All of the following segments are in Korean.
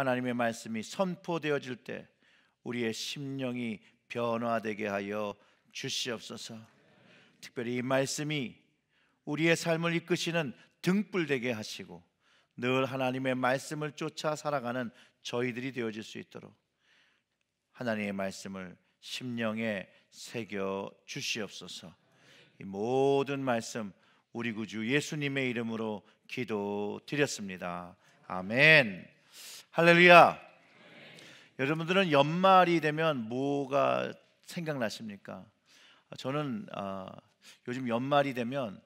하나님의 말씀이 선포되어질 때 우리의 심령이 변화되게 하여 주시옵소서. 특별히 이 말씀이 우리의 삶을 이끄시는 등불 되게 하시고 늘 하나님의 말씀을 쫓아 살아가는 저희들이 되어질 수 있도록 하나님의 말씀을 심령에 새겨 주시옵소서. 이 모든 말씀 우리 구주 예수님의 이름으로 기도드렸습니다. 아멘. 할렐루야. 여러분들은 연말이 되면 뭐가 생각나십니까? 아, 저는 어, 요즘 연말이 되면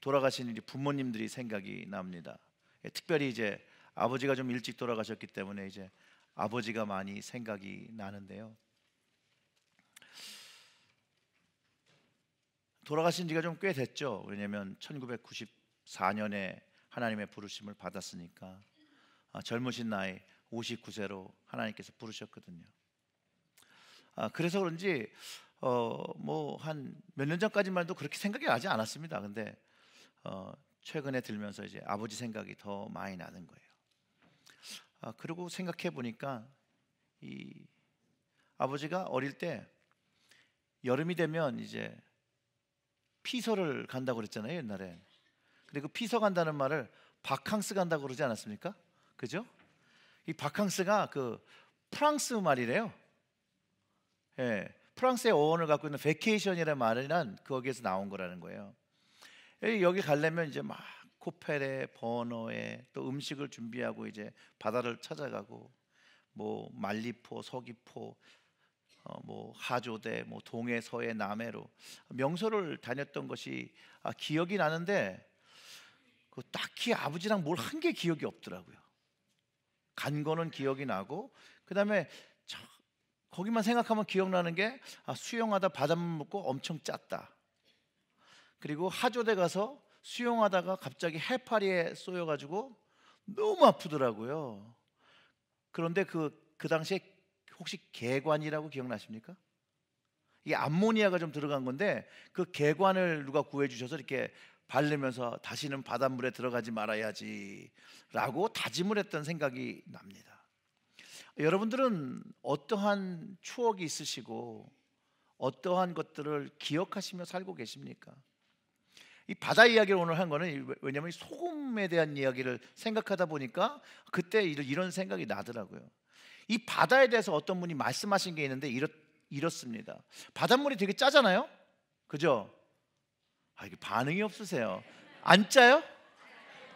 돌아가신 부모님들이 생각이 납니다. 예, 특별히 이제 아버지가 좀 일찍 돌아가셨기 때문에 이제 아버지가 많이 생각이 나는데요. 돌아가신 지가 좀 꽤 됐죠. 왜냐하면 1994년에 하나님의 부르심을 받았으니까. 아, 젊으신 나이 59세로 하나님께서 부르셨거든요. 아, 그래서 그런지 어, 뭐한 몇 년 전까지만 해도 그렇게 생각이 나지 않았습니다. 근데 어, 최근에 들면서 이제 아버지 생각이 더 많이 나는 거예요. 아, 그리고 생각해 보니까 이 아버지가 어릴 때 여름이 되면 이제 피서를 간다고 그랬잖아요 옛날에. 근데 그 피서 간다는 말을 바캉스 간다고 그러지 않았습니까? 그죠? 이 바캉스가 그 프랑스 말이래요. 예, 프랑스의 어원을 갖고 있는 베케이션이라는 말이 거기에서 나온 거라는 거예요. 예, 여기 가려면 이제 막 코펠에 버너에 또 음식을 준비하고 이제 바다를 찾아가고 뭐 말리포, 서귀포, 어, 뭐 하조대, 뭐 동해, 서해, 남해로 명소를 다녔던 것이 아, 기억이 나는데 그 딱히 아버지랑 뭘 한 게 기억이 없더라고요. 간 거는 기억이 나고 그다음에 거기만 생각하면 기억나는 게 아, 수영하다 바닷물 묻고 엄청 짰다. 그리고 하조대 가서 수영하다가 갑자기 해파리에 쏘여가지고 너무 아프더라고요. 그런데 그, 그 당시에 혹시 개관이라고 기억나십니까? 이 암모니아가 좀 들어간 건데 그 개관을 누가 구해주셔서 이렇게 발리면서 다시는 바닷물에 들어가지 말아야지 라고 다짐을 했던 생각이 납니다. 여러분들은 어떠한 추억이 있으시고 어떠한 것들을 기억하시며 살고 계십니까? 이 바다 이야기를 오늘 한 거는 왜냐하면 소금에 대한 이야기를 생각하다 보니까 그때 이런 생각이 나더라고요. 이 바다에 대해서 어떤 분이 말씀하신 게 있는데 이렇, 이렇습니다. 바닷물이 되게 짜잖아요. 그죠? 아, 이게 반응이 없으세요. 안 짜요?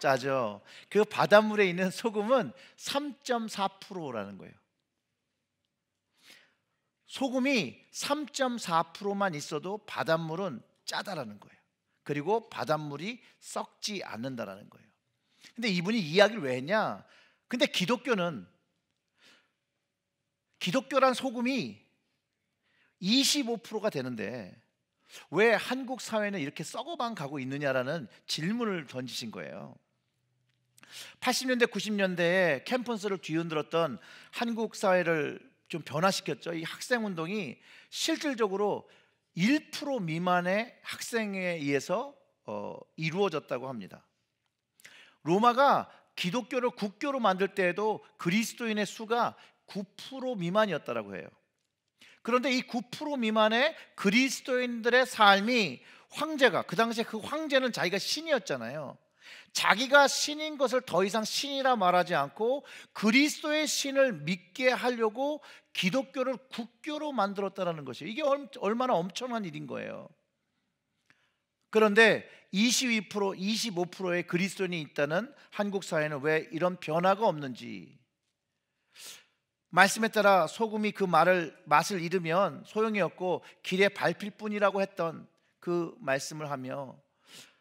짜죠. 그 바닷물에 있는 소금은 3.4%라는 거예요. 소금이 3.4%만 있어도 바닷물은 짜다라는 거예요. 그리고 바닷물이 썩지 않는다라는 거예요. 근데 이분이 이야기를 왜 했냐? 근데 기독교는 기독교란 소금이 25%가 되는데 왜 한국 사회는 이렇게 썩어만 가고 있느냐라는 질문을 던지신 거예요. 80년대 90년대에 캠퍼스를 뒤흔들었던 한국 사회를 좀 변화시켰죠. 이 학생 운동이 실질적으로 1% 미만의 학생에 의해서 어, 이루어졌다고 합니다. 로마가 기독교를 국교로 만들 때에도 그리스도인의 수가 9%미만이었다고 해요. 그런데 이 9% 미만의 그리스도인들의 삶이 황제가 그 당시에 그 황제는 자기가 신이었잖아요. 자기가 신인 것을 더 이상 신이라 말하지 않고 그리스도의 신을 믿게 하려고 기독교를 국교로 만들었다라는 것이에요. 이게 얼마나 엄청난 일인 거예요. 그런데 22%, 25%의 그리스도인이 있다는 한국 사회는 왜 이런 변화가 없는지 말씀에 따라 소금이 그 말을 맛을 잃으면 소용이 없고 길에 밟힐 뿐이라고 했던 그 말씀을 하며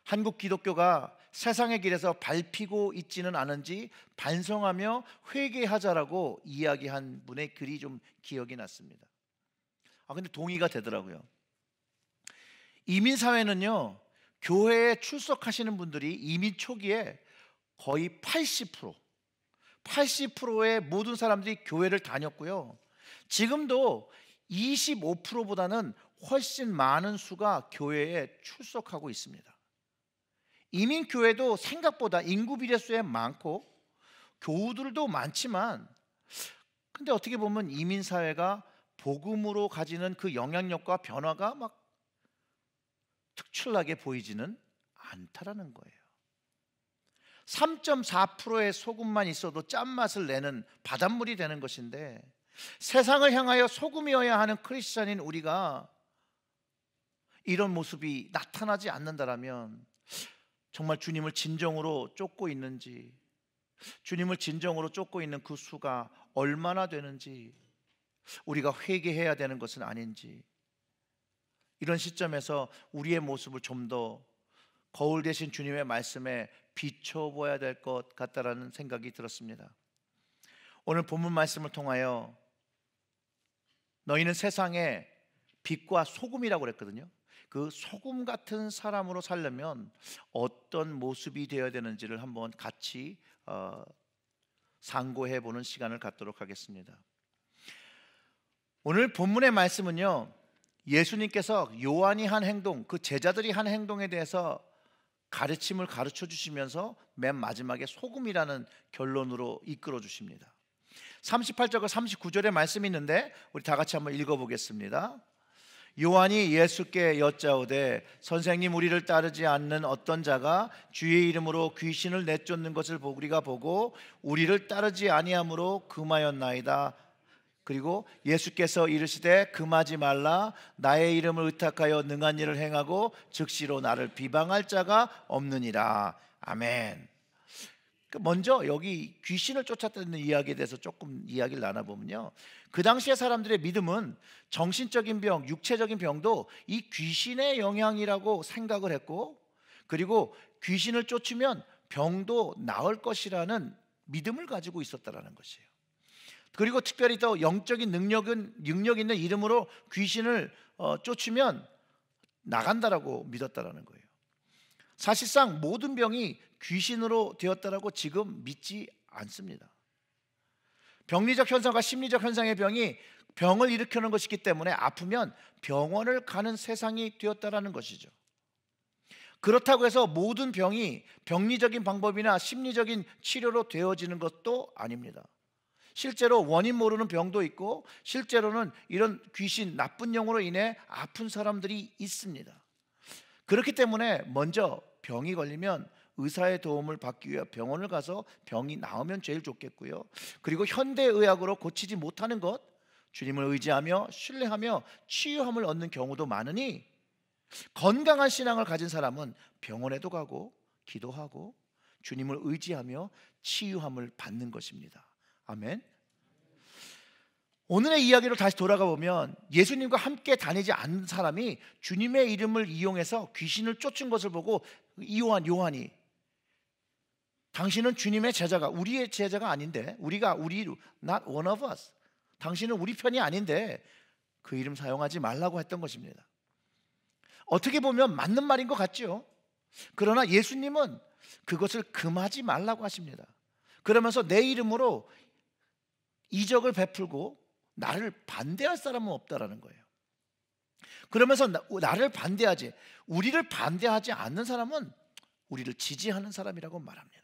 한국 기독교가 세상의 길에서 밟히고 있지는 않은지 반성하며 회개하자라고 이야기한 분의 글이 좀 기억이 났습니다. 아 근데 동의가 되더라고요. 이민 사회는요. 교회에 출석하시는 분들이 이민 초기에 거의 80% 80%의 모든 사람들이 교회를 다녔고요. 지금도 25%보다는 훨씬 많은 수가 교회에 출석하고 있습니다. 이민교회도 생각보다 인구 비례수에 많고 교우들도 많지만 근데 어떻게 보면 이민 사회가 복음으로 가지는 그 영향력과 변화가 막 특출나게 보이지는 않다라는 거예요. 3.4%의 소금만 있어도 짠맛을 내는 바닷물이 되는 것인데 세상을 향하여 소금이어야 하는 크리스찬인 우리가 이런 모습이 나타나지 않는다라면 정말 주님을 진정으로 쫓고 있는지 주님을 진정으로 쫓고 있는 그 수가 얼마나 되는지 우리가 회개해야 되는 것은 아닌지 이런 시점에서 우리의 모습을 좀 더 거울 대신 주님의 말씀에 비춰보아야 될 것 같다라는 생각이 들었습니다. 오늘 본문 말씀을 통하여 너희는 세상에 빛과 소금이라고 그랬거든요. 그 소금 같은 사람으로 살려면 어떤 모습이 되어야 되는지를 한번 같이 어, 상고해 보는 시간을 갖도록 하겠습니다. 오늘 본문의 말씀은요. 예수님께서 요한이 한 행동, 그 제자들이 한 행동에 대해서 가르침을 가르쳐 주시면서 맨 마지막에 소금이라는 결론으로 이끌어 주십니다. 38절과 39절의 말씀이 있는데 우리 다 같이 한번 읽어 보겠습니다. 요한이 예수께 여짜오되 선생님 우리를 따르지 않는 어떤 자가 주의 이름으로 귀신을 내쫓는 것을 우리가 보고 우리를 따르지 아니함으로 금하였나이다 그리고 예수께서 이르시되 금하지 말라 나의 이름을 의탁하여 능한 일을 행하고 즉시로 나를 비방할 자가 없느니라 아멘. 그 먼저 여기 귀신을 쫓아다니는 이야기에 대해서 조금 이야기를 나눠보면요. 그 당시의 사람들의 믿음은 정신적인 병, 육체적인 병도 이 귀신의 영향이라고 생각을 했고 그리고 귀신을 쫓으면 병도 나을 것이라는 믿음을 가지고 있었다라는 것이에요. 그리고 특별히 또 영적인 능력은 능력 있는 이름으로 귀신을 어, 쫓으면 나간다라고 믿었다라는 거예요. 사실상 모든 병이 귀신으로 되었다라고 지금 믿지 않습니다. 병리적 현상과 심리적 현상의 병이 병을 일으키는 것이기 때문에 아프면 병원을 가는 세상이 되었다라는 것이죠. 그렇다고 해서 모든 병이 병리적인 방법이나 심리적인 치료로 되어지는 것도 아닙니다. 실제로 원인 모르는 병도 있고 실제로는 이런 귀신 나쁜 영으로 인해 아픈 사람들이 있습니다. 그렇기 때문에 먼저 병이 걸리면 의사의 도움을 받기 위해 병원을 가서 병이 나으면 제일 좋겠고요. 그리고 현대 의학으로 고치지 못하는 것 주님을 의지하며 신뢰하며 치유함을 얻는 경우도 많으니 건강한 신앙을 가진 사람은 병원에도 가고 기도하고 주님을 의지하며 치유함을 받는 것입니다. 아멘. 오늘의 이야기로 다시 돌아가 보면 예수님과 함께 다니지 않는 사람이 주님의 이름을 이용해서 귀신을 쫓은 것을 보고 이요한 요한이 당신은 주님의 제자가 우리의 제자가 아닌데 우리가 우리 not one of us 당신은 우리 편이 아닌데 그 이름 사용하지 말라고 했던 것입니다. 어떻게 보면 맞는 말인 것같죠 그러나 예수님은 그것을 금하지 말라고 하십니다. 그러면서 내 이름으로 이적을 베풀고 나를 반대할 사람은 없다라는 거예요. 그러면서 나, 를 반대하지 우리를 반대하지 않는 사람은 우리를 지지하는 사람이라고 말합니다.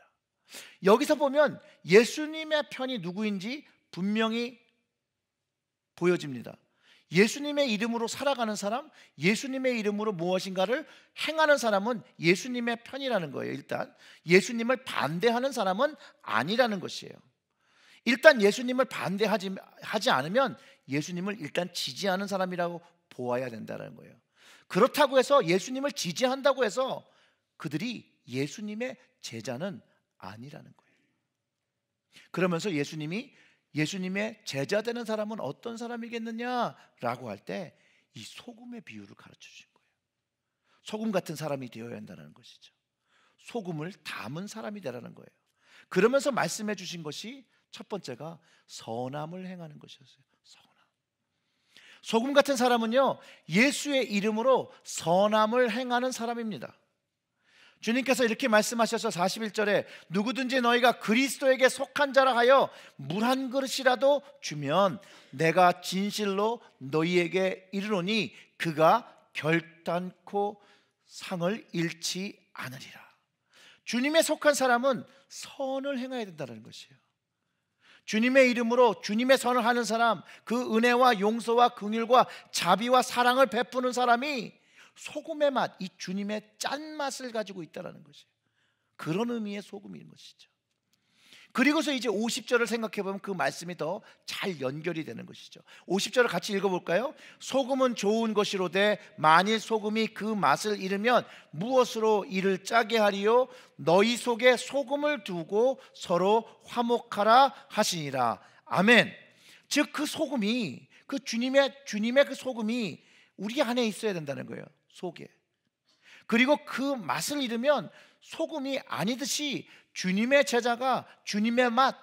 여기서 보면 예수님의 편이 누구인지 분명히 보여집니다. 예수님의 이름으로 살아가는 사람, 예수님의 이름으로 무엇인가를 행하는 사람은 예수님의 편이라는 거예요. 일단 예수님을 반대하는 사람은 아니라는 것이에요. 일단 예수님을 반대하지 하지 않으면 예수님을 일단 지지하는 사람이라고 보아야 된다는 거예요. 그렇다고 해서 예수님을 지지한다고 해서 그들이 예수님의 제자는 아니라는 거예요. 그러면서 예수님이 예수님의 제자 되는 사람은 어떤 사람이겠느냐라고 할 때 이 소금의 비유를 가르쳐 주신 거예요. 소금 같은 사람이 되어야 한다는 것이죠. 소금을 담은 사람이 되라는 거예요. 그러면서 말씀해 주신 것이 첫 번째가 선함을 행하는 것이었어요. 선함. 소금 같은 사람은요, 예수의 이름으로 선함을 행하는 사람입니다. 주님께서 이렇게 말씀하셔서 41절에 누구든지 너희가 그리스도에게 속한 자라 하여 물 한 그릇이라도 주면 내가 진실로 너희에게 이르노니 그가 결단코 상을 잃지 않으리라. 주님의 속한 사람은 선을 행해야 된다는 것이에요. 주님의 이름으로 주님의 선을 하는 사람, 그 은혜와 용서와 긍휼과 자비와 사랑을 베푸는 사람이 소금의 맛, 이 주님의 짠맛을 가지고 있다라는 것이에요. 그런 의미의 소금인 것이죠. 그리고서 이제 50절을 생각해 보면 그 말씀이 더 잘 연결이 되는 것이죠. 50절을 같이 읽어 볼까요? 소금은 좋은 것이로되 만일 소금이 그 맛을 잃으면 무엇으로 이를 짜게 하리요 너희 속에 소금을 두고 서로 화목하라 하시니라. 아멘. 즉 그 소금이 그 주님의 주님의 그 소금이 우리 안에 있어야 된다는 거예요. 속에. 그리고 그 맛을 잃으면 소금이 아니듯이 주님의 제자가 주님의 맛,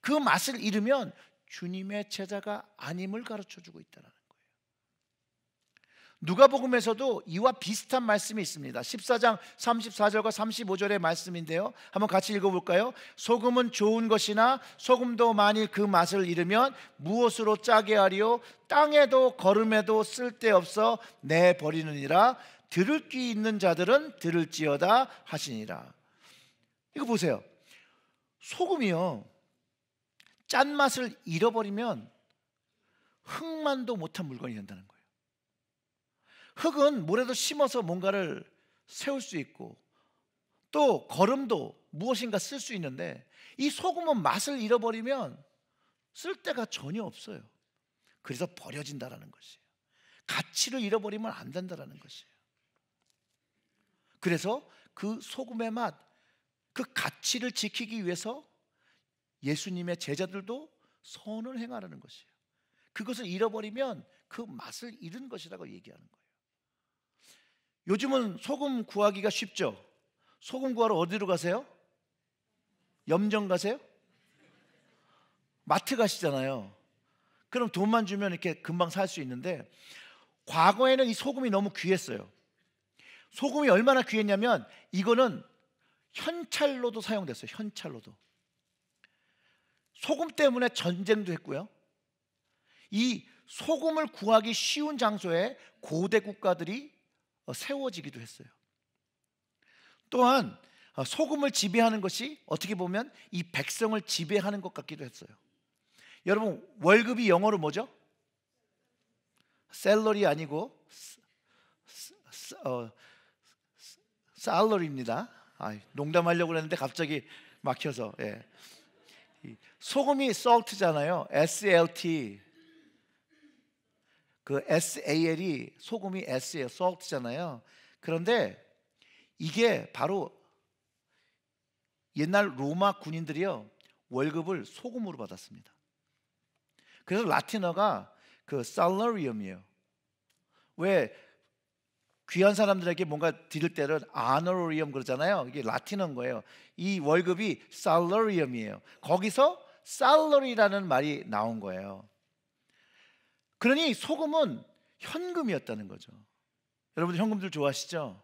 그 맛을 잃으면 주님의 제자가 아님을 가르쳐 주고 있다는 거예요. 누가복음에서도 이와 비슷한 말씀이 있습니다. 14장 34절과 35절의 말씀인데요. 한번 같이 읽어 볼까요? 소금은 좋은 것이나 소금도 만일 그 맛을 잃으면 무엇으로 짜게 하리요? 땅에도 걸음에도 쓸데없어 내 버리느니라 들을 귀 있는 자들은 들을지어다 하시니라. 이거 보세요. 소금이요. 짠맛을 잃어버리면 흙만도 못한 물건이 된다는 거예요. 흙은 물에도 심어서 뭔가를 세울 수 있고 또 거름도 무엇인가 쓸 수 있는데 이 소금은 맛을 잃어버리면 쓸 데가 전혀 없어요. 그래서 버려진다라는 것이에요. 가치를 잃어버리면 안 된다라는 것이에요. 그래서 그 소금의 맛, 그 가치를 지키기 위해서 예수님의 제자들도 선을 행하라는 것이에요. 그것을 잃어버리면 그 맛을 잃은 것이라고 얘기하는 거예요. 요즘은 소금 구하기가 쉽죠. 소금 구하러 어디로 가세요? 염정 가세요? 마트 가시잖아요. 그럼 돈만 주면 이렇게 금방 살 수 있는데 과거에는 이 소금이 너무 귀했어요. 소금이 얼마나 귀했냐면 이거는 현찰로도 사용됐어요. 현찰로도. 소금 때문에 전쟁도 했고요. 이 소금을 구하기 쉬운 장소에 고대 국가들이 어, 세워지기도 했어요. 또한 어, 소금을 지배하는 것이 어떻게 보면 이 백성을 지배하는 것 같기도 했어요. 여러분 월급이 영어로 뭐죠? 셀러리 아니고 어, 살러리입니다. 아, 농담하려고 그는데 갑자기 막혀서 예. 소금이 salt잖아요. SLT 그 SAL이 소금이 S예요. salt잖아요. 그런데 이게 바로 옛날 로마 군인들이요 월급을 소금으로 받았습니다. 그래서 라틴어가 그 salarium이에요. 왜 귀한 사람들에게 뭔가 드릴 때는 아너리엄 그러잖아요. 이게 라틴어인 거예요. 이 월급이 살러리엄이에요. 거기서 살러리라는 말이 나온 거예요. 그러니 소금은 현금이었다는 거죠. 여러분들 현금들 좋아하시죠?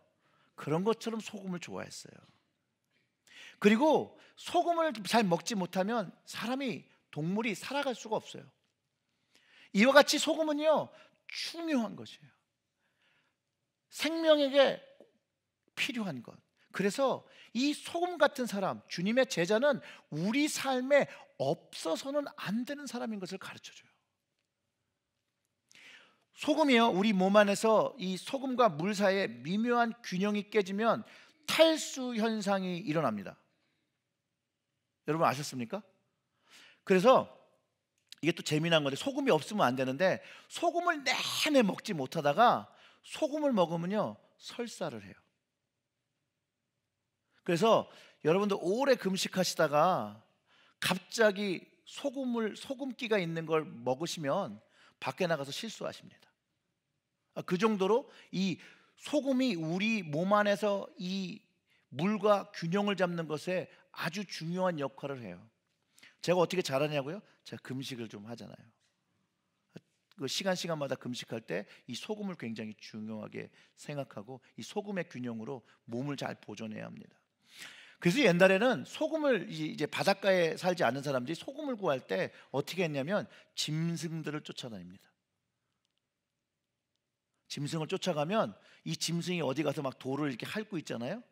그런 것처럼 소금을 좋아했어요. 그리고 소금을 잘 먹지 못하면 사람이 동물이 살아갈 수가 없어요. 이와 같이 소금은요 중요한 것이에요. 생명에게 필요한 것. 그래서 이 소금 같은 사람, 주님의 제자는 우리 삶에 없어서는 안 되는 사람인 것을 가르쳐 줘요. 소금이요. 우리 몸 안에서 이 소금과 물 사이에 미묘한 균형이 깨지면 탈수 현상이 일어납니다. 여러분 아셨습니까? 그래서 이게 또 재미난 건데 소금이 없으면 안 되는데 소금을 내내 먹지 못하다가 소금을 먹으면요 설사를 해요. 그래서 여러분들 오래 금식하시다가 갑자기 소금을 소금기가 있는 걸 먹으시면 밖에 나가서 실수하십니다. 아, 그 정도로 이 소금이 우리 몸 안에서 이 물과 균형을 잡는 것에 아주 중요한 역할을 해요. 제가 어떻게 잘하냐고요? 제가 금식을 좀 하잖아요. 그 시간 시간마다 금식할 때 이 소금을 굉장히 중요하게 생각하고 이 소금의 균형으로 몸을 잘 보존해야 합니다. 그래서 옛날에는 소금을 이제 바닷가에 살지 않는 사람들이 소금을 구할 때 어떻게 했냐면 짐승들을 쫓아다닙니다. 짐승을 쫓아가면 이 짐승이 어디 가서 막 돌을 이렇게 핥고 있잖아요.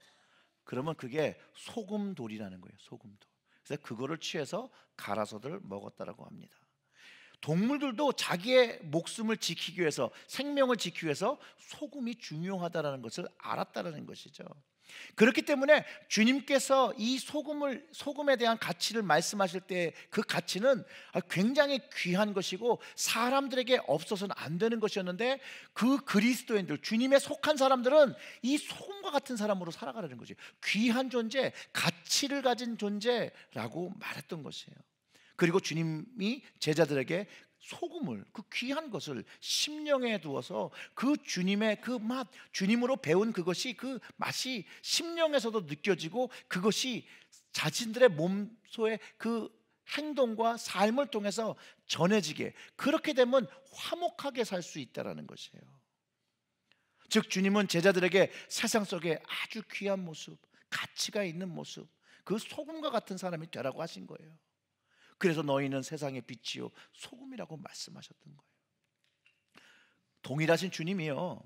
그러면 그게 소금돌이라는 거예요. 소금돌. 그래서 그거를 취해서 갈아서들 먹었다라고 합니다. 동물들도 자기의 목숨을 지키기 위해서 생명을 지키기 위해서 소금이 중요하다라는 것을 알았다라는 것이죠. 그렇기 때문에 주님께서 이 소금을 소금에 대한 가치를 말씀하실 때 그 가치는 굉장히 귀한 것이고 사람들에게 없어서는 안 되는 것이었는데 그 그리스도인들 주님에 속한 사람들은 이 소금과 같은 사람으로 살아가라는 거죠. 귀한 존재, 가치를 가진 존재라고 말했던 것이에요. 그리고 주님이 제자들에게 소금을 그 귀한 것을 심령에 두어서 그 주님의 그 맛 주님으로 배운 그것이 그 맛이 심령에서도 느껴지고 그것이 자신들의 몸소의 그 행동과 삶을 통해서 전해지게 그렇게 되면 화목하게 살 수 있다라는 것이에요. 즉 주님은 제자들에게 세상 속에 아주 귀한 모습, 가치가 있는 모습, 그 소금과 같은 사람이 되라고 하신 거예요. 그래서 너희는 세상의 빛이요 소금이라고 말씀하셨던 거예요. 동일하신 주님이요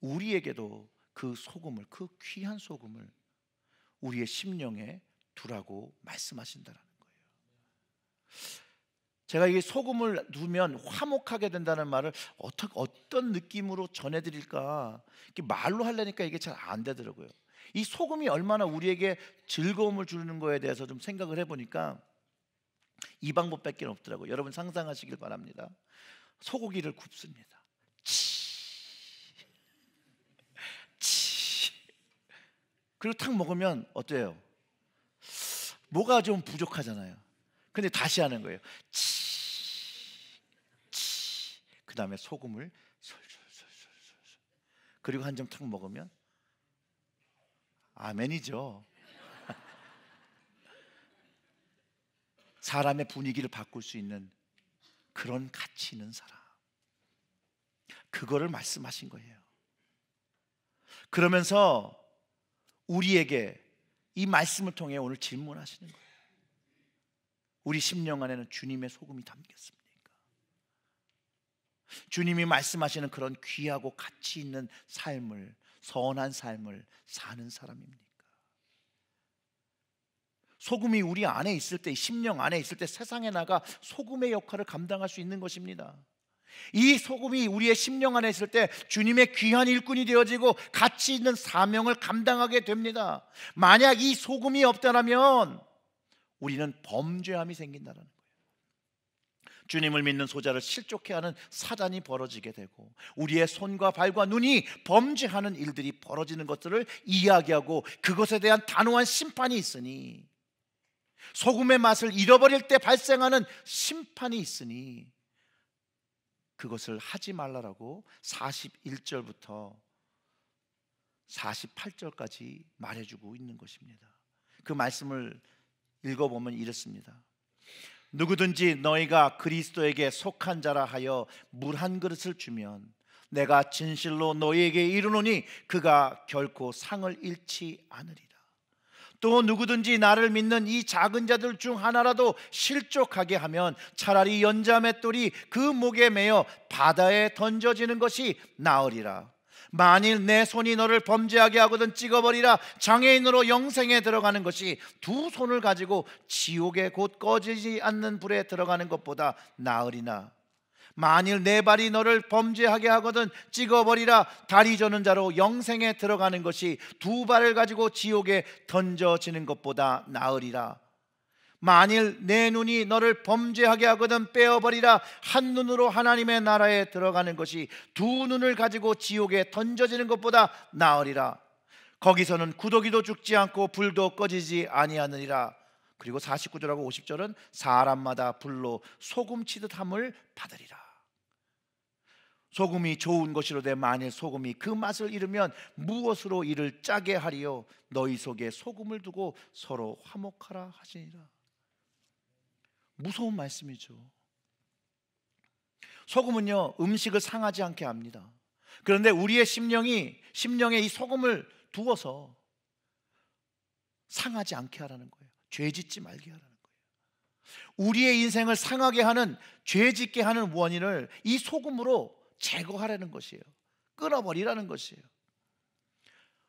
우리에게도 그 소금을 그 귀한 소금을 우리의 심령에 두라고 말씀하신다라는 거예요. 제가 이 소금을 두면 화목하게 된다는 말을 어떻게 어떤 느낌으로 전해드릴까 이게 말로 하려니까 이게 잘 안 되더라고요. 이 소금이 얼마나 우리에게 즐거움을 주는 거에 대해서 좀 생각을 해보니까 이 방법밖에 없더라고요. 여러분 상상하시길 바랍니다. 소고기를 굽습니다. 치. 치. 그리고 탁 먹으면 어때요? 뭐가 좀 부족하잖아요. 근데 다시 하는 거예요. 치. 치. 그다음에 소금을 솔솔솔솔솔. 그리고 한 점 탁 먹으면 아멘이죠. 사람의 분위기를 바꿀 수 있는 그런 가치 있는 사람. 그거를 말씀하신 거예요. 그러면서 우리에게 이 말씀을 통해 오늘 질문하시는 거예요. 우리 심령 안에는 주님의 소금이 담겼습니까? 주님이 말씀하시는 그런 귀하고 가치 있는 삶을 선한 삶을 사는 사람입니까? 소금이 우리 안에 있을 때 심령 안에 있을 때 세상에 나가 소금의 역할을 감당할 수 있는 것입니다. 이 소금이 우리의 심령 안에 있을 때 주님의 귀한 일꾼이 되어지고 가치 있는 사명을 감당하게 됩니다. 만약 이 소금이 없다라면 우리는 범죄함이 생긴다는 거예요. 주님을 믿는 소자를 실족해 하는 사단이 벌어지게 되고 우리의 손과 발과 눈이 범죄하는 일들이 벌어지는 것들을 이야기하고 그것에 대한 단호한 심판이 있으니 소금의 맛을 잃어버릴 때 발생하는 심판이 있으니 그것을 하지 말라라고 41절부터 48절까지 말해주고 있는 것입니다. 그 말씀을 읽어보면 이렇습니다. 누구든지 너희가 그리스도에게 속한 자라 하여 물 한 그릇을 주면 내가 진실로 너희에게 이르노니 그가 결코 상을 잃지 않으리라. 또 누구든지 나를 믿는 이 작은 자들 중 하나라도 실족하게 하면 차라리 연자 맷돌이 그 목에 매어 바다에 던져지는 것이 나으리라. 만일 내 손이 너를 범죄하게 하거든 찍어버리라 장애인으로 영생에 들어가는 것이 두 손을 가지고 지옥의 곧 꺼지지 않는 불에 들어가는 것보다 나으리나 만일 내 발이 너를 범죄하게 하거든 찍어버리라 다리 저는 자로 영생에 들어가는 것이 두 발을 가지고 지옥에 던져지는 것보다 나으리라 만일 내 눈이 너를 범죄하게 하거든 빼어버리라 한 눈으로 하나님의 나라에 들어가는 것이 두 눈을 가지고 지옥에 던져지는 것보다 나으리라 거기서는 구더기도 죽지 않고 불도 꺼지지 아니하느니라 그리고 49절하고 50절은 사람마다 불로 소금치듯 함을 받으리라 소금이 좋은 것이로되 만일 소금이 그 맛을 잃으면 무엇으로 이를 짜게 하리요 너희 속에 소금을 두고 서로 화목하라 하시니라 무서운 말씀이죠 소금은요 음식을 상하지 않게 합니다 그런데 우리의 심령이 심령에 이 소금을 두어서 상하지 않게 하라는 거예요 죄짓지 말게 하라는 거예요 우리의 인생을 상하게 하는 죄짓게 하는 원인을 이 소금으로 제거하라는 것이에요. 끊어버리라는 것이에요.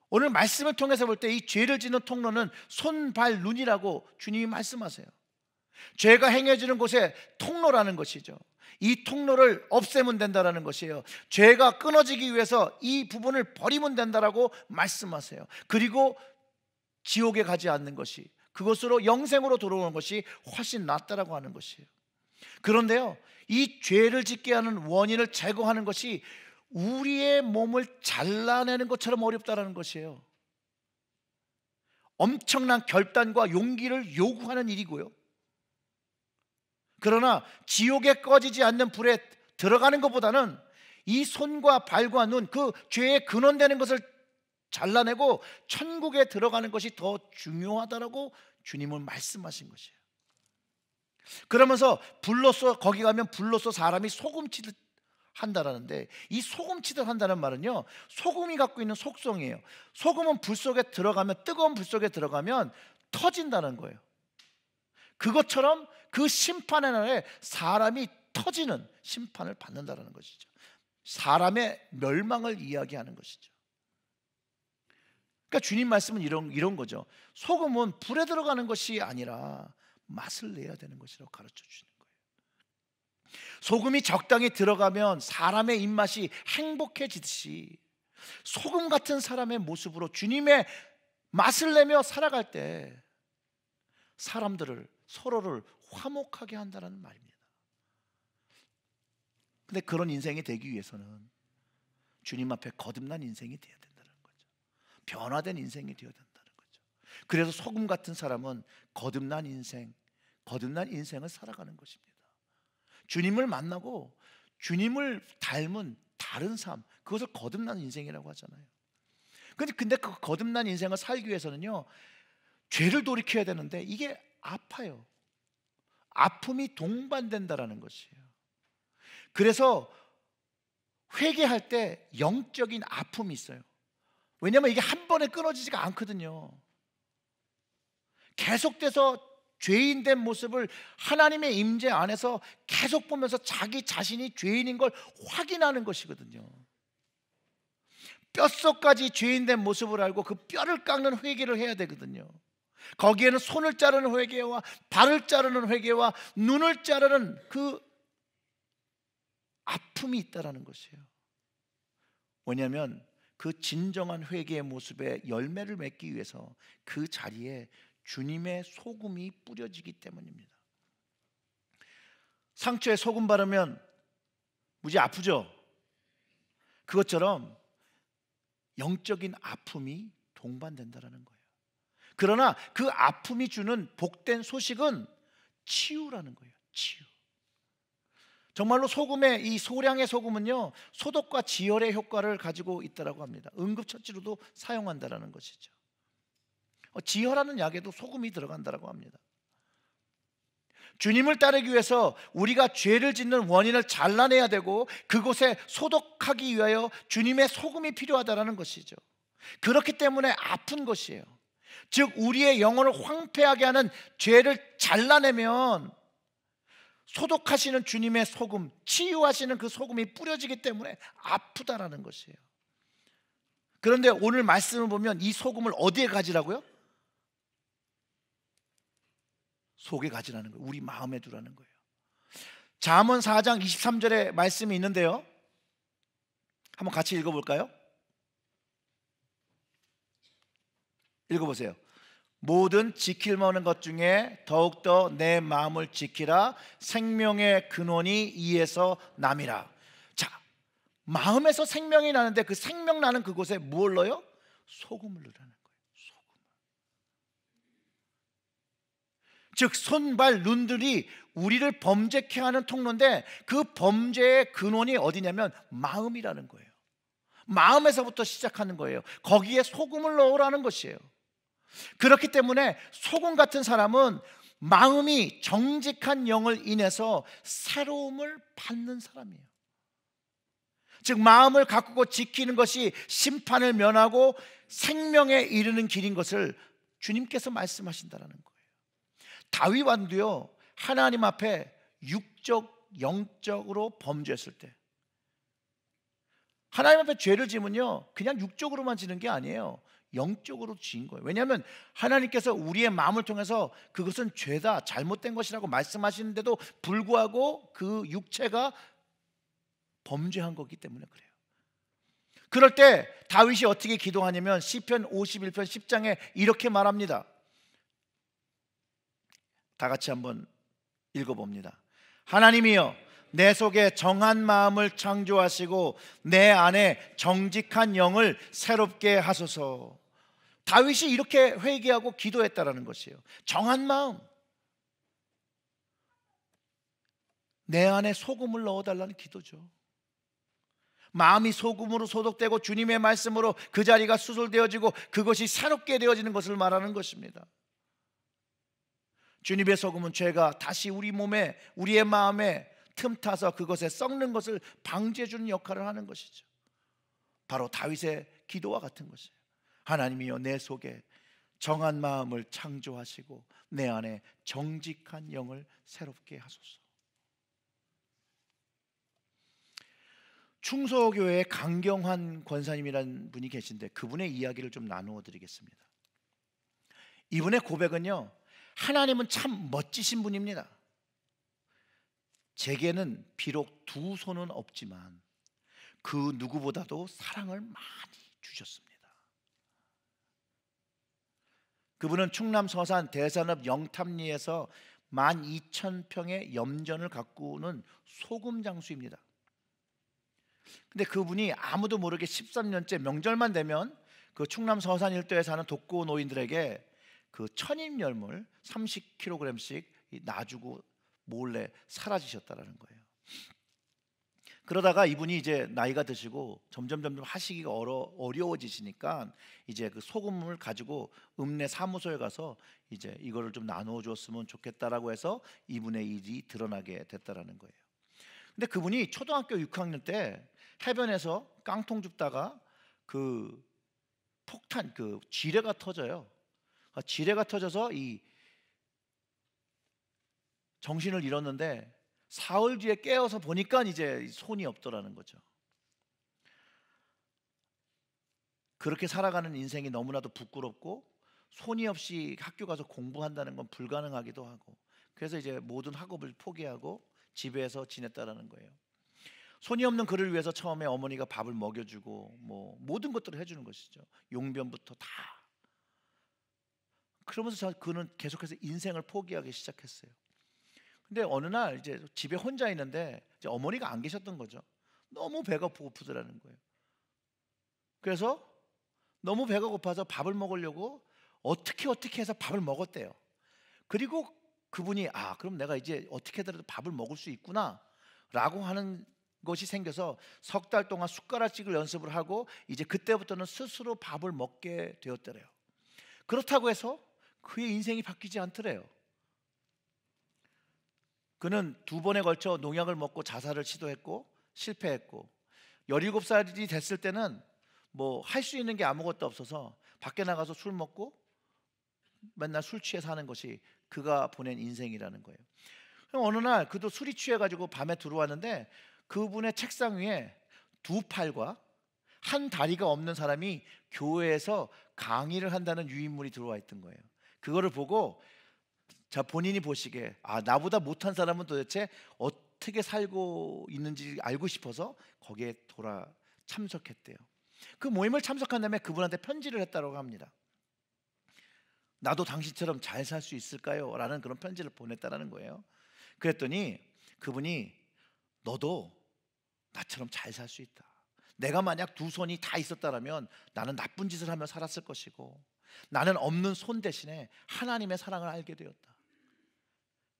오늘 말씀을 통해서 볼 때 이 죄를 짓는 통로는 손, 발, 눈이라고 주님이 말씀하세요. 죄가 행해지는 곳에 통로라는 것이죠. 이 통로를 없애면 된다라는 것이에요. 죄가 끊어지기 위해서 이 부분을 버리면 된다라고 말씀하세요. 그리고 지옥에 가지 않는 것이 그것으로 영생으로 들어오는 것이 훨씬 낫다라고 하는 것이에요. 그런데요, 이 죄를 짓게 하는 원인을 제거하는 것이 우리의 몸을 잘라내는 것처럼 어렵다라는 것이에요. 엄청난 결단과 용기를 요구하는 일이고요. 그러나 지옥에 꺼지지 않는 불에 들어가는 것보다는 이 손과 발과 눈, 그 죄의 근원되는 것을 잘라내고 천국에 들어가는 것이 더 중요하다라고 주님은 말씀하신 것이에요. 그러면서 불로써 거기 가면 불로써 사람이 소금치듯 한다라는데 이 소금치듯 한다는 말은요 소금이 갖고 있는 속성이에요. 소금은 불 속에 들어가면 뜨거운 불 속에 들어가면 터진다는 거예요. 그것처럼 그 심판의 날에 사람이 터지는 심판을 받는다라는 것이죠. 사람의 멸망을 이야기하는 것이죠. 그러니까 주님 말씀은 이런 이런 거죠. 소금은 불에 들어가는 것이 아니라 맛을 내야 되는 것이라고 가르쳐 주시는 거예요. 소금이 적당히 들어가면 사람의 입맛이 행복해지듯이 소금 같은 사람의 모습으로 주님의 맛을 내며 살아갈 때 사람들을 서로를 화목하게 한다는 말입니다. 근데 그런 인생이 되기 위해서는 주님 앞에 거듭난 인생이 되어야 된다는 거죠. 변화된 인생이 되어야 된다는 거죠. 그래서 소금 같은 사람은 거듭난 인생, 거듭난 인생을 살아가는 것입니다. 주님을 만나고 주님을 닮은 다른 삶, 그것을 거듭난 인생이라고 하잖아요. 근데, 근데 그 거듭난 인생을 살기 위해서는요, 죄를 돌이켜야 되는데 이게 아파요. 아픔이 동반된다라는 것이에요. 그래서 회개할 때 영적인 아픔이 있어요. 왜냐하면 이게 한 번에 끊어지지가 않거든요. 계속돼서 죄인된 모습을 하나님의 임재 안에서 계속 보면서 자기 자신이 죄인인 걸 확인하는 것이거든요. 뼛속까지 죄인된 모습을 알고 그 뼈를 깎는 회개를 해야 되거든요. 거기에는 손을 자르는 회개와 발을 자르는 회개와 눈을 자르는 그 아픔이 있다라는 것이에요. 뭐냐면그 진정한 회개의 모습에 열매를 맺기 위해서 그 자리에 주님의 소금이 뿌려지기 때문입니다. 상처에 소금 바르면 무지 아프죠? 그것처럼 영적인 아픔이 동반된다는 거예요. 그러나 그 아픔이 주는 복된 소식은 치유라는 거예요. 치유. 정말로 소금의 이 소량의 소금은요 소독과 지혈의 효과를 가지고 있다라고 합니다. 응급처치로도 사용한다라는 것이죠. 어, 지혈하는 약에도 소금이 들어간다고 합니다. 주님을 따르기 위해서 우리가 죄를 짓는 원인을 잘라내야 되고 그곳에 소독하기 위하여 주님의 소금이 필요하다라는 것이죠. 그렇기 때문에 아픈 것이에요. 즉 우리의 영혼을 황폐하게 하는 죄를 잘라내면 소독하시는 주님의 소금, 치유하시는 그 소금이 뿌려지기 때문에 아프다라는 것이에요. 그런데 오늘 말씀을 보면 이 소금을 어디에 가지라고요? 속에 가지라는 거예요. 우리 마음에 두라는 거예요. 잠언 4장 23절에 말씀이 있는데요. 한번 같이 읽어 볼까요? 읽어 보세요. 모든 지킬 만한 것 중에 더욱더 내 마음을 지키라 생명의 근원이 이에서 남이라. 자, 마음에서 생명이 나는데 그 생명 나는 그곳에 무엇 넣어요? 소금을 넣으라는 즉 손발 눈들이 우리를 범죄케 하는 통로인데 그 범죄의 근원이 어디냐면 마음이라는 거예요. 마음에서부터 시작하는 거예요. 거기에 소금을 넣으라는 것이에요. 그렇기 때문에 소금 같은 사람은 마음이 정직한 영을 인해서 새로움을 받는 사람이에요. 즉 마음을 가꾸고 지키는 것이 심판을 면하고 생명에 이르는 길인 것을 주님께서 말씀하신다라는 거예요. 다윗 왕도요 하나님 앞에 육적 영적으로 범죄했을 때 하나님 앞에 죄를 지면요 그냥 육적으로만 지는 게 아니에요 영적으로 지은 거예요 왜냐하면 하나님께서 우리의 마음을 통해서 그것은 죄다 잘못된 것이라고 말씀하시는데도 불구하고 그 육체가 범죄한 거기 때문에 그래요 그럴 때 다윗이 어떻게 기도하냐면 시편 51편 10장에 이렇게 말합니다 다 같이 한번 읽어봅니다. 하나님이여, 내 속에 정한 마음을 창조하시고 내 안에 정직한 영을 새롭게 하소서. 다윗이 이렇게 회개하고 기도했다라는 것이에요. 정한 마음. 내 안에 소금을 넣어 달라는 기도죠. 마음이 소금으로 소독되고 주님의 말씀으로 그 자리가 수술되어지고 그것이 새롭게 되어지는 것을 말하는 것입니다. 주님의 소금은 죄가 다시 우리 몸에 우리의 마음에 틈타서 그것에 썩는 것을 방지해 주는 역할을 하는 것이죠. 바로 다윗의 기도와 같은 것이에요. 하나님이여 내 속에 정한 마음을 창조하시고 내 안에 정직한 영을 새롭게 하소서. 충소교회 강경환 권사님이라는 분이 계신데 그분의 이야기를 좀 나누어 드리겠습니다. 이분의 고백은요. 하나님은 참 멋지신 분입니다. 제게는 비록 두 손은 없지만 그 누구보다도 사랑을 많이 주셨습니다. 그분은 충남 서산 대산읍 영탐리에서 12,000평의 염전을 가꾸는 소금 장수입니다. 근데 그분이 아무도 모르게 13년째 명절만 되면 그 충남 서산 일도에 사는 독거 노인들에게 그천인열물 30kg씩 놔주고 몰래 사라지셨다라는 거예요. 그러다가 이분이 이제 나이가 드시고 점점 점점 하시기가 어려, 어려워지시니까 이제 그 소금을 가지고 읍내 사무소에 가서 이제 이거를 좀 나누어 줬으면 좋겠다라고 해서 이분의 일이 드러나게 됐다라는 거예요. 근데 그분이 초등학교 6학년 때 해변에서 깡통 줍다가 그 폭탄 그 지뢰가 터져요. 아, 지뢰가 터져서 이 정신을 잃었는데 사흘 뒤에 깨어서 보니까 이제 손이 없더라는 거죠. 그렇게 살아가는 인생이 너무나도 부끄럽고 손이 없이 학교 가서 공부한다는 건 불가능하기도 하고 그래서 이제 모든 학업을 포기하고 집에서 지냈다라는 거예요. 손이 없는 그를 위해서 처음에 어머니가 밥을 먹여주고 뭐 모든 것들을 해주는 것이죠. 용변부터 다 그러면서 그는 계속해서 인생을 포기하기 시작했어요. 근데 어느 날 이제 집에 혼자 있는데 어머니가 안 계셨던 거죠. 너무 배가 고프더라는 거예요. 그래서 너무 배가 고파서 밥을 먹으려고 어떻게 어떻게 해서 밥을 먹었대요. 그리고 그분이 아 그럼 내가 이제 어떻게 하더라도 밥을 먹을 수 있구나라고 하는 것이 생겨서 석 달 동안 숟가락찍을 연습을 하고 이제 그때부터는 스스로 밥을 먹게 되었더래요. 그렇다고 해서 그의 인생이 바뀌지 않더래요. 그는 두 번에 걸쳐 농약을 먹고 자살을 시도했고 실패했고 17살이 됐을 때는 뭐 할 수 있는 게 아무것도 없어서 밖에 나가서 술 먹고 맨날 술 취해 사는 것이 그가 보낸 인생이라는 거예요. 어느 날 그도 술이 취해가지고 밤에 들어왔는데 그분의 책상 위에 두 팔과 한 다리가 없는 사람이 교회에서 강의를 한다는 유인물이 들어와 있던 거예요. 그거를 보고 자 본인이 보시게아 나보다 못한 사람은 도대체 어떻게 살고 있는지 알고 싶어서 거기에 돌아 참석했대요. 그 모임을 참석한 다음에 그분한테 편지를 했다고 합니다. 나도 당신처럼 잘 살 수 있을까요? 라는 그런 편지를 보냈다라는 거예요. 그랬더니 그분이 너도 나처럼 잘 살 수 있다. 내가 만약 두 손이 다 있었다라면 나는 나쁜 짓을 하며 살았을 것이고 나는 없는 손 대신에 하나님의 사랑을 알게 되었다.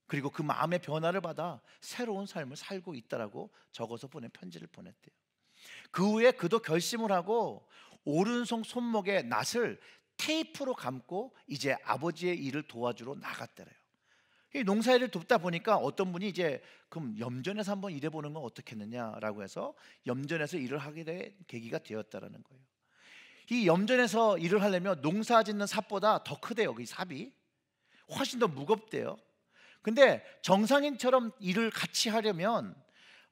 그리고 그 마음의 변화를 받아 새로운 삶을 살고 있다라고 적어서 보낸 편지를 보냈대요. 그 후에 그도 결심을 하고 오른손 손목에 낫을 테이프로 감고 이제 아버지의 일을 도와주러 나갔대래요. 이 농사일을 돕다 보니까 어떤 분이 이제 그럼 염전에서 한번 일해보는 건 어떻겠느냐라고 해서 염전에서 일을 하게 된 계기가 되었다라는 거예요. 이 염전에서 일을 하려면 농사 짓는 삽보다 더 크대요. 이 삽이 훨씬 더 무겁대요. 근데 정상인처럼 일을 같이 하려면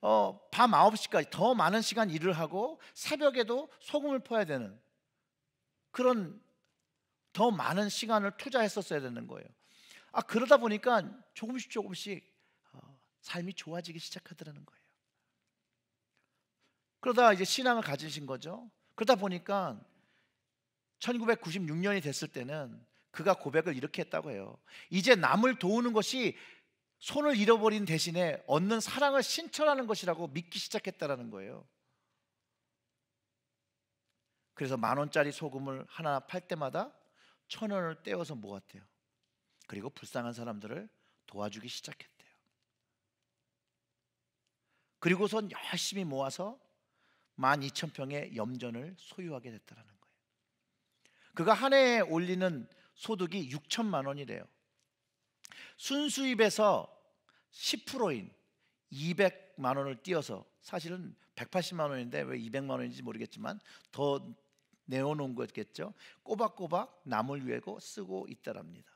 어, 밤 9시까지 더 많은 시간 일을 하고 새벽에도 소금을 퍼야 되는 그런 더 많은 시간을 투자했었어야 되는 거예요. 아 그러다 보니까 조금씩 조금씩 어, 삶이 좋아지기 시작하더라는 거예요. 그러다 이제 신앙을 가지신 거죠. 그러다 보니까 1996년이 됐을 때는 그가 고백을 이렇게 했다고 해요. 이제 남을 도우는 것이 손을 잃어버린 대신에 얻는 사랑을 신천하는 것이라고 믿기 시작했다라는 거예요. 그래서 만 원짜리 소금을 하나 팔 때마다 천 원을 떼어서 모았대요. 그리고 불쌍한 사람들을 도와주기 시작했대요. 그리고선 열심히 모아서 만 이천 평의 염전을 소유하게 됐다라는 거예요. 그가 한 해에 올리는 소득이 6천만 원이래요. 순수입에서 10%인 200만 원을 띄어서 사실은 180만 원인데 왜 200만 원인지 모르겠지만 더 내어놓은 거겠죠. 꼬박꼬박 남을 위해 쓰고 있다랍니다.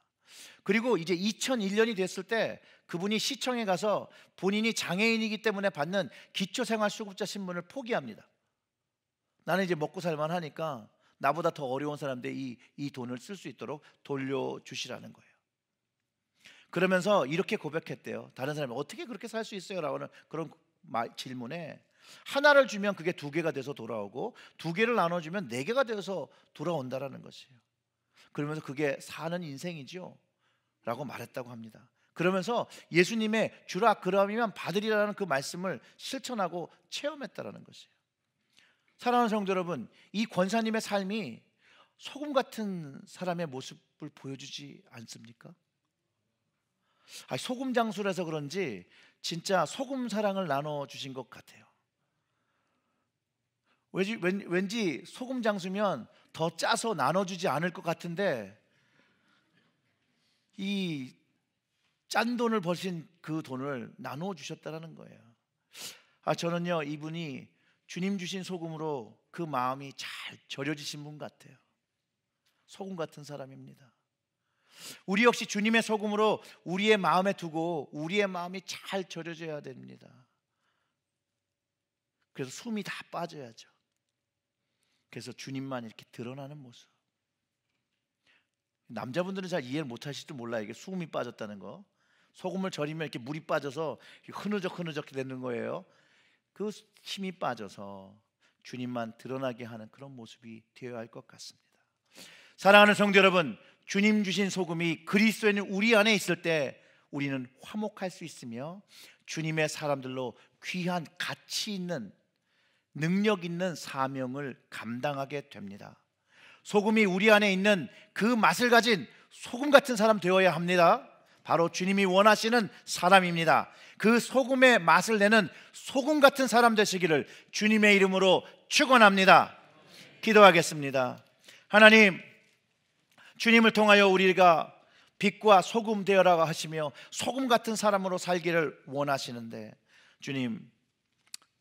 그리고 이제 2001년이 됐을 때 그분이 시청에 가서 본인이 장애인이기 때문에 받는 기초생활수급자 신분을 포기합니다. 나는 이제 먹고 살만 하니까 나보다 더 어려운 사람들 이, 이 돈을 쓸 수 있도록 돌려주시라는 거예요. 그러면서 이렇게 고백했대요. 다른 사람이 어떻게 그렇게 살 수 있어요? 라고 는 그런 질문에 하나를 주면 그게 두 개가 돼서 돌아오고 두 개를 나눠주면 네 개가 돼서 돌아온다라는 것이에요. 그러면서 그게 사는 인생이지 라고 말했다고 합니다. 그러면서 예수님의 주라 그러면 받으리라는 그 말씀을 실천하고 체험했다라는 것이에요. 사랑하는 성도 여러분, 이 권사님의 삶이 소금 같은 사람의 모습을 보여주지 않습니까? 아, 소금 장수라서 그런지 진짜 소금 사랑을 나눠 주신 것 같아요. 왠지, 왠, 지 소금 장수면 더 짜서 나눠주지 않을 것 같은데 이 짠 돈을 버신 그 돈을 나눠 주셨다라는 거예요. 아 저는요 이분이 주님 주신 소금으로 그 마음이 잘 절여지신 분 같아요. 소금 같은 사람입니다. 우리 역시 주님의 소금으로 우리의 마음에 두고 우리의 마음이 잘 절여져야 됩니다. 그래서 숨이 다 빠져야죠. 그래서 주님만 이렇게 드러나는 모습. 남자분들은 잘 이해를 못 하실지 몰라요. 이게 숨이 빠졌다는 거. 소금을 절이면 이렇게 물이 빠져서 흐느적 흐느적 되는 거예요. 그 힘이 빠져서 주님만 드러나게 하는 그런 모습이 되어야 할 것 같습니다. 사랑하는 성도 여러분, 주님 주신 소금이 그리스도에 우리 안에 있을 때 우리는 화목할 수 있으며 주님의 사람들로 귀한 가치 있는 능력 있는 사명을 감당하게 됩니다. 소금이 우리 안에 있는 그 맛을 가진 소금 같은 사람 되어야 합니다. 바로 주님이 원하시는 사람입니다. 그 소금의 맛을 내는 소금 같은 사람 되시기를 주님의 이름으로 축원합니다. 기도하겠습니다. 하나님 주님을 통하여 우리가 빛과 소금 되어라 하시며 소금 같은 사람으로 살기를 원하시는데 주님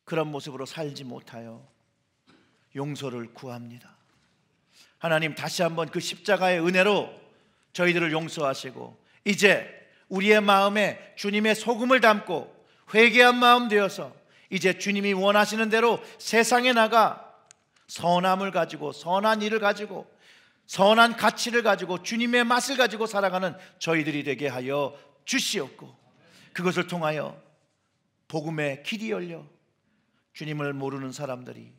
그런 모습으로 살지 못하여 용서를 구합니다. 하나님 다시 한번 그 십자가의 은혜로 저희들을 용서하시고 이제 우리의 마음에 주님의 소금을 담고 회개한 마음 되어서 이제 주님이 원하시는 대로 세상에 나가 선함을 가지고 선한 일을 가지고 선한 가치를 가지고 주님의 맛을 가지고 살아가는 저희들이 되게 하여 주시옵고 그것을 통하여 복음의 길이 열려 주님을 모르는 사람들이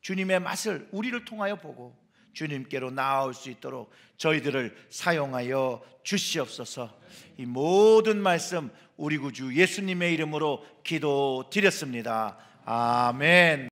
주님의 맛을 우리를 통하여 보고 주님께로 나아올 수 있도록 저희들을 사용하여 주시옵소서. 이 모든 말씀 우리 구주 예수님의 이름으로 기도드렸습니다. 아멘.